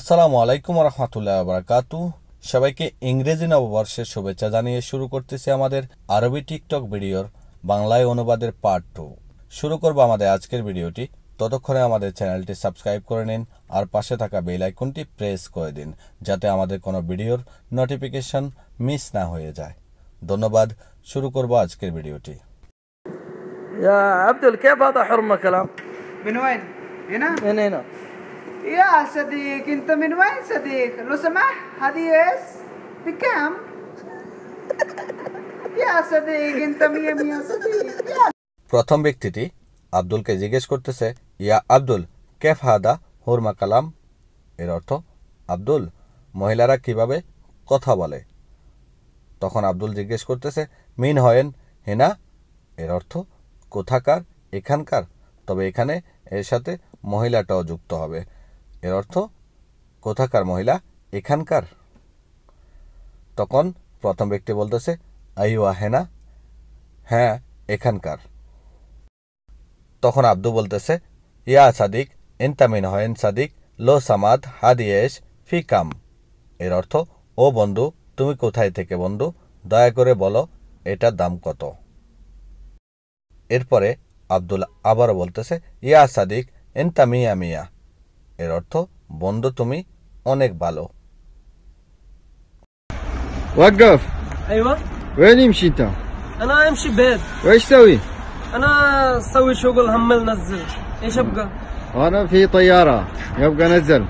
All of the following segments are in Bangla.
আসসালামু আলাইকুম রহমতুল্লাহ বারাকাতু সবাইকে ইংরেজি নববর্ষের শুভেচ্ছা জানিয়ে শুরু করতেছি আমাদের আরবি টিকটক ভিডিওর বাংলায় অনুবাদের পার্ট টু শুরু করবো আমাদের আজকের ভিডিওটি ততক্ষণে আমাদের চ্যানেলটি সাবস্ক্রাইব করে নিন আর পাশে থাকা বেল আইকনটি প্রেস করে দিন যাতে আমাদের কোনো ভিডিওর নোটিফিকেশন মিস না হয়ে যায় ধন্যবাদ শুরু করব আজকের ভিডিওটি يا عبد كيف هذا حرمة كلام من وين؟ هنا؟ هنا صديق انت من وين صديق لو Hadiyes, هذه camp. بكام يا صديق انت Mia, Sadiq. صديق প্রথম ব্যক্তিটি আব্দুলকে জিজ্ঞেস করতেছে ইয়া আব্দুল কেফ হাদা হুরমা কালাম এর অর্থ আব্দুল মহিলারা কিভাবে কথা বলে তখন আব্দুল জিজ্ঞেস করতেছে মিন হয়েন হেনা এর অর্থ কোথাকার এখানকার তবে এখানে এর সাথে মহিলাটাও যুক্ত হবে এর অর্থ কোথাকার মহিলা এখানকার তখন প্রথম ব্যক্তি বলতেছে ও হেনা হ্যাঁ এখানকার তখন আব্দু বলতেছে ইয়া সাদিক এনতামিন হয়েন সাদিক লো সামাদ হাদিয়েশ ফি কাম এর অর্থ ও বন্ধু তুমি কোথায় থেকে বন্ধু দয়া করে বলো এটার দাম কত এরপরে আব্দুল আবারও বলতেছে ইয়া সাদিক এনতামিয়া মিয়া এর অর্থ বন্ধু তুমি অনেক ভালো وقف ايوه وين يمشي انت؟ انا امشي بيت وايش تسوي؟ انا اسوي شغل همل نزل ايش ابقى؟ انا في طياره يبقى نزل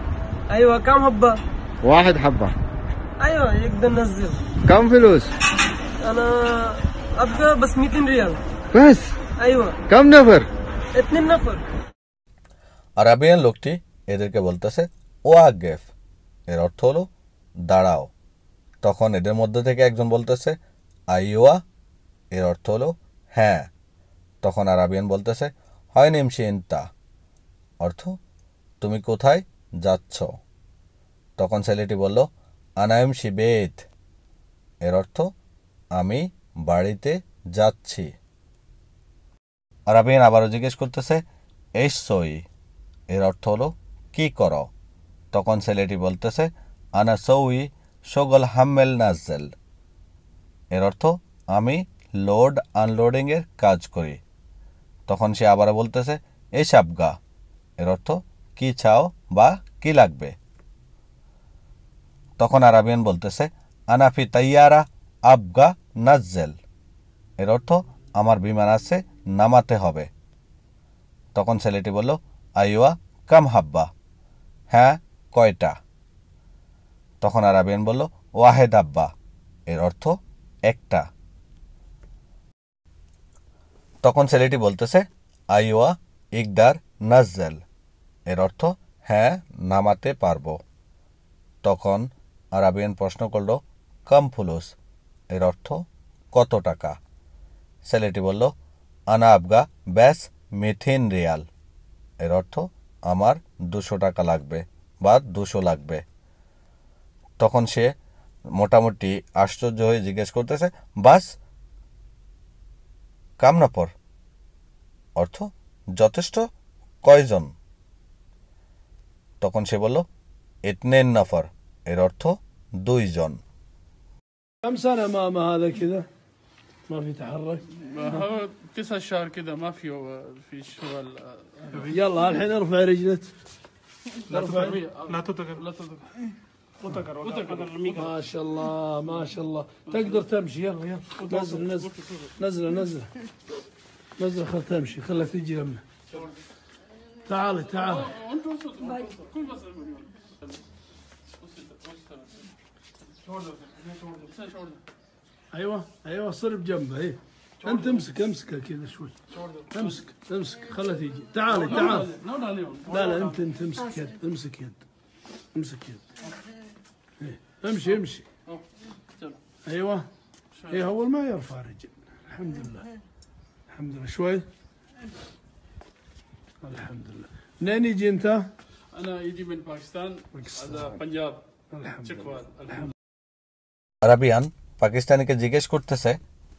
ايوه كم حبه؟ واحد حبه ايوه يقدر نزل كم فلوس؟ انا ابقى بس 200 ريال بس ايوه كم نفر؟ اثنين نفر আরাবিয়ান লোকটি এদেরকে বলতেছে ওয়াগেফ এর অর্থ হলো দাঁড়াও তখন এদের মধ্যে থেকে একজন বলতেছে আইওয়া এর অর্থ হলো হ্যাঁ তখন আরাবিয়ান বলতেছে হয় নিমশি ইন্তা অর্থ তুমি কোথায় যাচ্ছ তখন ছেলেটি বলল আনায়ম বেদ এর অর্থ আমি বাড়িতে যাচ্ছি আরাবিয়ান আবারও জিজ্ঞেস করতেছে এস সই এর অর্থ হলো কি করো তখন ছেলেটি বলতেছে আনা সৌই সগল হাম্মেল নাজেল এর অর্থ আমি লোড আনলোডিংয়ের কাজ করি তখন সে আবার বলতেছে এ সাবগা এর অর্থ কি চাও বা কি লাগবে তখন আরাবিয়ান বলতেছে আনাফি তাইয়ারা আবগা নাজেল এর অর্থ আমার বিমান আছে নামাতে হবে তখন ছেলেটি বলল আইওয়া কাম হাব্বা হ্যাঁ কয়টা তখন আরাবিয়ান বলল ওয়াহেদ আব্বা এর অর্থ একটা তখন ছেলেটি বলতেছে আইওয়া ইকদার নাজেল এর অর্থ হ্যাঁ নামাতে পারবো তখন আরাবিয়ান প্রশ্ন করল কাম ফুলুস এর অর্থ কত টাকা ছেলেটি বলল আনা আবগা ব্যাস মিথিন রিয়াল এর অর্থ আমার দুশো টাকা লাগবে বা দুশো লাগবে তখন সে মোটামুটি আশ্চর্য হয়ে জিজ্ঞেস করতেছে বাস কামনা পর অর্থ যথেষ্ট কয়জন তখন সে বলল এতনেন নাফার এর অর্থ দুইজন ما في تحرك تسع شهر كذا ما في في شغل يلا الحين ارفع رجلك لا تتقر لا تتقر لا ما شاء الله ما شاء الله تقدر تمشي يلا يلا نزل نزل نزل نزل نزل خل تمشي خلها تجي يمنا تعالي تعالي ايوه ايوه صر بجنبه اي انت امسك امسكها كذا شوي امسك امسك خله تيجي تعالي تعال لا لا انت انت امسك يد امسك يد امسك يد إيه. امشي امشي ايوه اي اول ما يرفع رجل الحمد لله الحمد لله شوي الحمد لله منين يجي انت؟ انا يجي من باكستان هذا بنجاب الحمد لله الحمد لله عربيا পাকিস্তানিকে জিজ্ঞেস করতেছে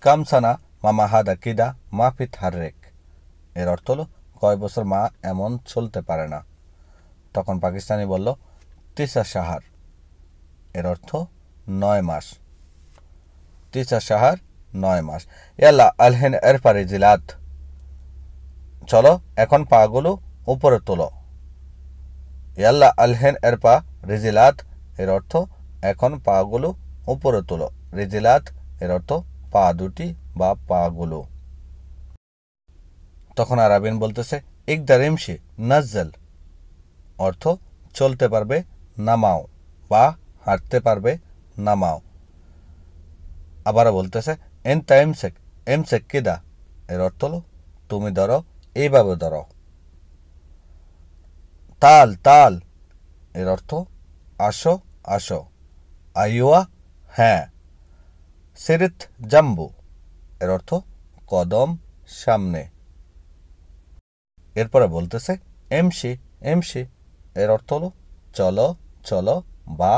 কামসানা মামা হাদা কিদা মাফি হারেক এর অর্থ হলো কয় বছর মা এমন চলতে পারে না তখন পাকিস্তানি বলল তিসা সাহার এর অর্থ নয় মাস তিসা সাহার নয় মাস ইয়াল্লা আলহেন এরপারি জিলাত চলো এখন পাগুলো উপরে তোলো ইয়াল্লা আলহেন এরপা রিজিলাত এর অর্থ এখন পাগুলো উপরে তোলো রেজেলাত এর অর্থ পা দুটি বা পাগুলো তখন আরাবিন বলতেছে দা রেমসে নাজ্জাল অর্থ চলতে পারবে নামাও বা হাঁটতে পারবে নামাও আবারও বলতেছে এনতা এমসেক এমসেক কেদা এর অর্থ হল তুমি ধরো এইভাবে ধরো তাল তাল এর অর্থ আসো আসো আইওয়া হ্যাঁ সেরেথ জাম্বু এর অর্থ কদম সামনে এরপরে বলতেছে এমসি এমসি এর অর্থ হলো চলো চলো বা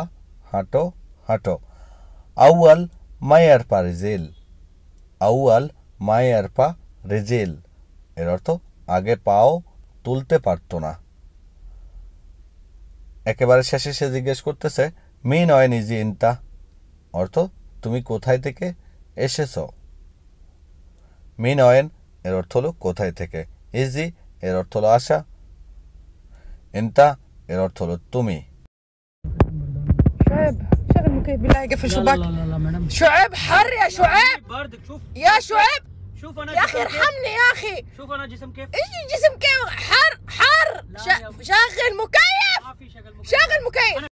হাঁটো হাঁটো আউয়াল মায়ার পা রেজেল আউয়াল মায়ার পা রেজেল এর অর্থ আগে পাও তুলতে পারতো না একেবারে শেষে সে জিজ্ঞেস করতেছে মিন হয় নিজে ইনতা অর্থ তুমি কোথায় থেকে এসেছ মিনয়েন এর অর্থ হলো কোথায় থেকে ইজি এর অর্থ হলো আশা এন্তা এর অর্থ হলো তুমি بالله قفل شباك شعيب حر يا شعيب باردك شوف يا شعيب شوف انا يا اخي ارحمني يا اخي شوف انا جسم كيف ايش جسم كيف حر حر شغل مكيف شغل مكيف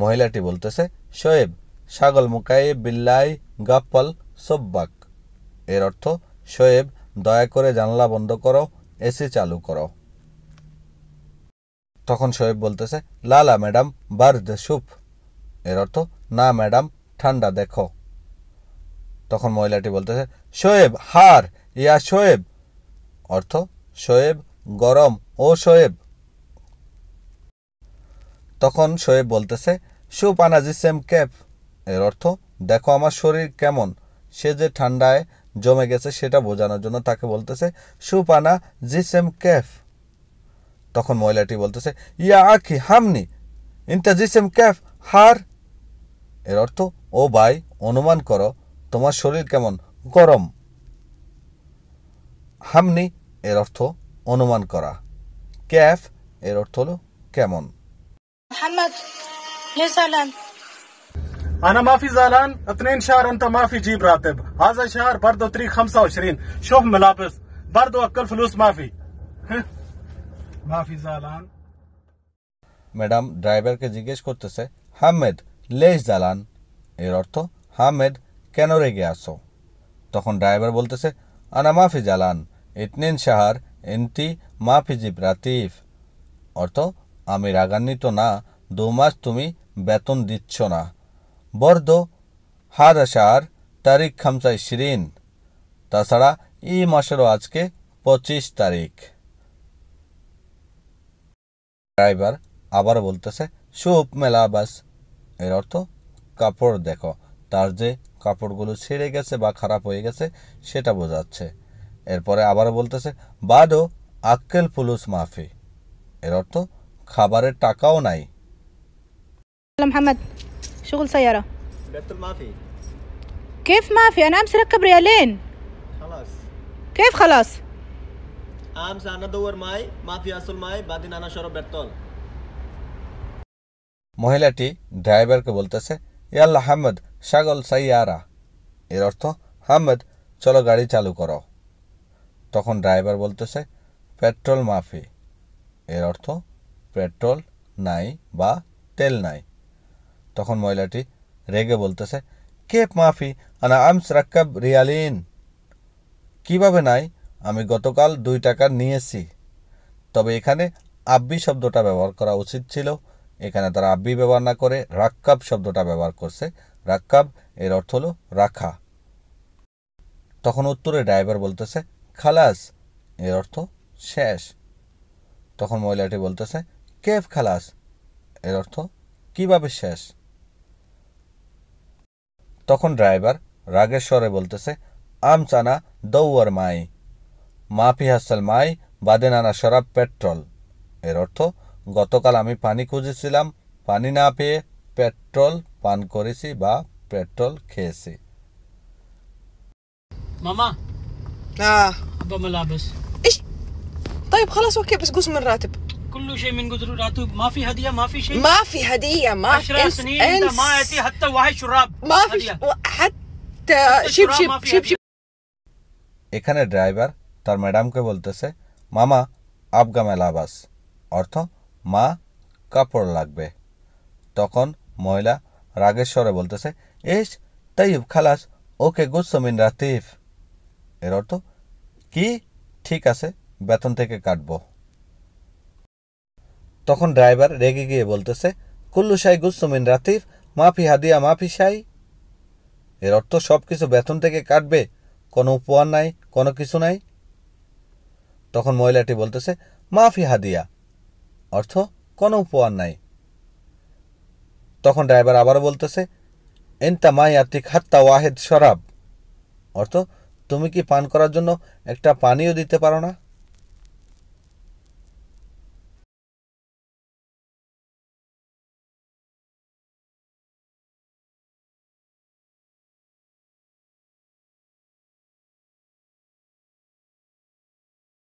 মহিলাটি বলতেছে শোয়েব সাগল মুকাই বিল্লাই গাপ্পাল সব্বাক এর অর্থ শোয়েব দয়া করে জানলা বন্ধ করো এসি চালু করো তখন শোয়েব বলতেছে লালা ম্যাডাম বার্দ সুপ এর অর্থ না ম্যাডাম ঠান্ডা দেখো তখন মহিলাটি বলতেছে শোয়েব হার ইয়া শোয়েব অর্থ শোয়েব গরম ও শোয়েব তখন শোয়েব বলতেছে সুপ জি সেম ক্যাপ এর অর্থ দেখো আমার শরীর কেমন সে যে ঠান্ডায় জমে গেছে সেটা বোঝানোর জন্য তাকে বলতেছে সুপ পানা জি সেম ক্যাফ তখন মহিলাটি বলতেছে ইয়া আখি হামনি ইনতা জি সেম ক্যাফ হার এর অর্থ ও ভাই অনুমান করো তোমার শরীর কেমন গরম হামনি এর অর্থ অনুমান করা ক্যাফ এর অর্থ হলো কেমন محمد لزلن أنا ما في زلان اثنين شهر أنت ما في جيب راتب هذا شهر برضو تري خمسة وعشرين شوف ملابس برضو أكل فلوس ما في ما في زلان ম্যাডাম ড্রাইভারকে জিজ্ঞেস করতেছে হামেদ লেজ জ্বালান এর অর্থ হামেদ কেন রেগে আসো তখন ড্রাইভার বলতেছে আনা মাফি জ্বালান ইতনিন শাহার এনতি মাফি জিব রাতিফ অর্থ আমি রাগান্বিত না দু মাস তুমি বেতন দিচ্ছ না বর্দ হার আসার তারিখ খামচাই শিরিন তাছাড়া এই মাসেরও আজকে পঁচিশ তারিখ ড্রাইভার আবার বলতেছে সুপ মেলা বাস এর অর্থ কাপড় দেখো তার যে কাপড়গুলো ছেড়ে গেছে বা খারাপ হয়ে গেছে সেটা বোঝাচ্ছে এরপরে আবার বলতেছে বাদও আক্কেল পুলুস মাফি এর অর্থ খাবারের টাকাও নাই মহিলাটি ড্রাইভারকে বলতেছে ইয়াল্লা হামদ সাগল সাইয়ারা এর অর্থ হামদ চলো গাড়ি চালু করো তখন ড্রাইভার বলতেছে পেট্রোল মাফি এর অর্থ পেট্রোল নাই বা তেল নাই তখন মহিলাটি রেগে বলতেছে কেপ মাফি আনা আম রাক্কাব রিয়ালিন কিভাবে নাই আমি গতকাল দুই টাকা নিয়েছি তবে এখানে আব্বি শব্দটা ব্যবহার করা উচিত ছিল এখানে তারা আব্বি ব্যবহার না করে রাক্কাব শব্দটা ব্যবহার করছে রাক্কাব এর অর্থ হলো রাখা তখন উত্তরে ড্রাইভার বলতেছে খালাস এর অর্থ শেষ তখন মহিলাটি বলতেছে কেফ খালাস এর অর্থ কিভাবে শেষ তখন ড্রাইভার রাগের স্বরে বলতেছে আমচানা দৌয়ার মাই মাফি হাসাল মাই বাদে নানা শরাব পেট্রোল এর অর্থ গতকাল আমি পানি খুঁজেছিলাম পানি না পেয়ে পেট্রোল পান করেছি বা পেট্রোল খেয়েছি মামা না ابى ملابس ايش طيب خلاص اوكي بس قوس من كل شيء من ما في ما في شيء ما في ما سنين ما حتى شراب ما في حتى شيب شيب شيب شيب এখানে ড্রাইভার তার ম্যাডামকে বলতেছে মামা আবগা মেলাবাস অর্থ মা কাপড় লাগবে তখন মহিলা রাগেশ্বরে বলতেছে এস তাইব খালাস ওকে গুসমিন রাতিফ এর অর্থ কি ঠিক আছে বেতন থেকে কাটবো তখন ড্রাইভার রেগে গিয়ে বলতেছে কুল্লু সাই গুসুমিন রাতির মাফি হাদিয়া মাফি সাই এর অর্থ সব কিছু বেতন থেকে কাটবে কোনো উপহার নাই কোনো কিছু নাই তখন মহিলাটি বলতেছে মাফি হাদিয়া অর্থ কোনো উপহার নাই তখন ড্রাইভার আবারও বলতেছে এন্তা মাই আতিক হাত্তা ওয়াহেদ শরাব অর্থ তুমি কি পান করার জন্য একটা পানীয় দিতে পারো না